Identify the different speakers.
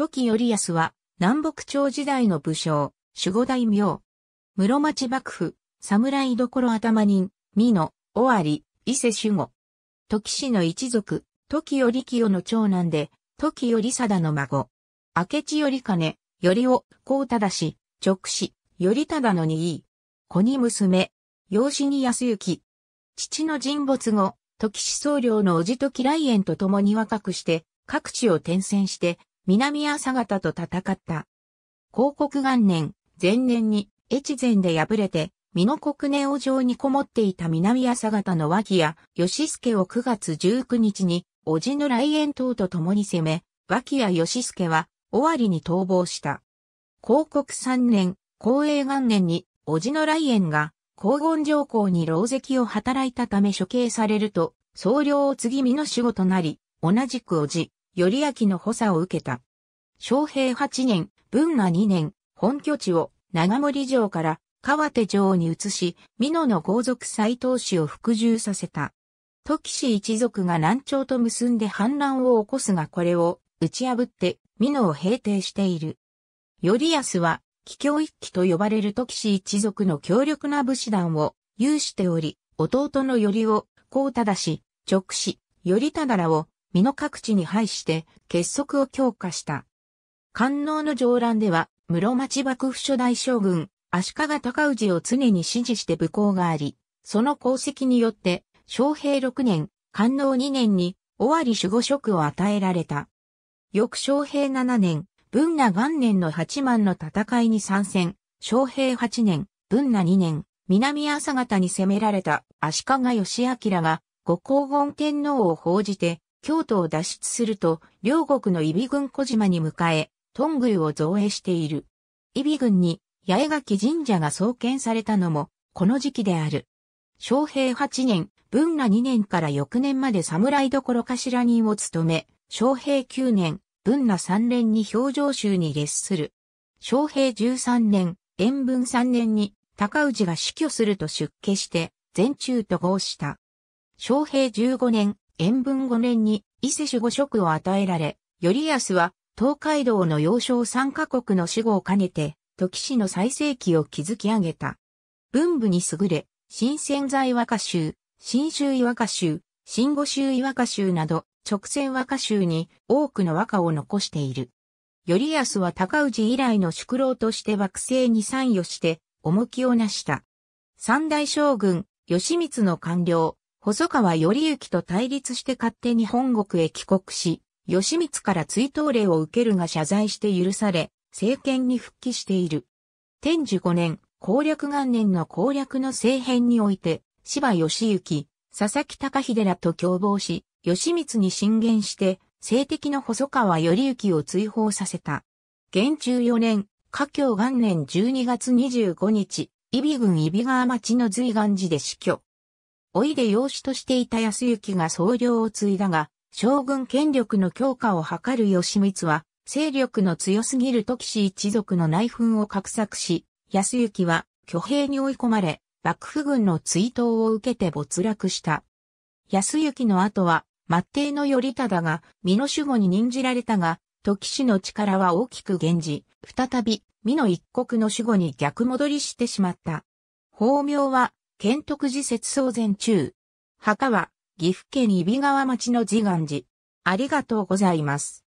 Speaker 1: 時頼康は、南北朝時代の武将、守護大名。室町幕府、侍所頭人、美濃、尾張、伊勢守護。時氏の一族、時頼清の長男で、時頼貞の孫。明智頼金、頼夫、孝忠氏、直氏、頼忠の二位。子に娘、養子に安行。父の人没後、時氏僧侶の叔父時来園と共に若くして、各地を転戦して、南朝方と戦った。広告元年、前年に越前で敗れて、美濃国根王城にこもっていた南朝方の和木や義助を9月19日に、叔父の来園等と共に攻め、和木や義助は、尾張に逃亡した。広告3年、光栄元年に、叔父の来園が、黄金上皇に牢石を働いたため処刑されると、総領を継ぎ身の守護となり、同じく叔父、頼明の補佐を受けた。昭平8年、文和2年、本拠地を長森城から川手城に移し、美濃の豪族斎藤氏を服従させた。時氏一族が南朝と結んで反乱を起こすがこれを打ち破って美濃を平定している。頼康は、桔梗一揆と呼ばれる時氏一族の強力な武士団を有しており、弟の頼を、こう正し、直し、頼忠らを、美濃各地に配して結束を強化した。官能の上覧では、室町幕府初代将軍、足利尊氏を常に支持して武功があり、その功績によって、昌平6年、官能2年に、尾張守護職を与えられた。翌昌平7年、文奈元年の八幡の戦いに参戦、昌平8年、文奈2年、南朝方に攻められた足利義明が、後黄金天皇を報じて、京都を脱出すると、両国の伊比軍小島に迎え、トングルを造営している。伊比郡に八重垣神社が創建されたのも、この時期である。昭平八年、文羅二年から翌年まで侍どころ頭人を務め、昭平九年、文羅三年に表情集に列する。昭平十三年、延文三年に高氏が死去すると出家して、全中と合した。昭平十五年、延文五年に伊勢守護職を与えられ、頼康は東海道の要衝三カ国の死後を兼ねて、時市の最盛期を築き上げた。文武に優れ、新潜在和歌集、新州和歌集、新五州和歌集など、直線和歌集に多くの和歌を残している。頼康は高氏以来の宿老として惑星に参与して、重きを成した。三大将軍、義満の官僚、細川頼之と対立して勝手に本国へ帰国し、義満から追悼令を受けるが謝罪して許され、政権に復帰している。天寿五年、攻略元年の攻略の政変において、芝義行、佐々木隆秀らと共謀し、義満に進言して、政敵の細川頼行を追放させた。元中四年、華京元年12月25日、伊比郡伊比川町の随岸寺で死去。おいで養子としていた安行が総領を継いだが、将軍権力の強化を図る義満は、勢力の強すぎる時氏一族の内紛を画策し、安行は挙兵に追い込まれ、幕府軍の追悼を受けて没落した。安行の後は、末帝の頼忠が、美の守護に任じられたが、時氏の力は大きく減じ、再び、美の一国の守護に逆戻りしてしまった。法名は、建徳寺節操前中。墓は、岐阜県揖斐川町の自願寺。ありがとうございます。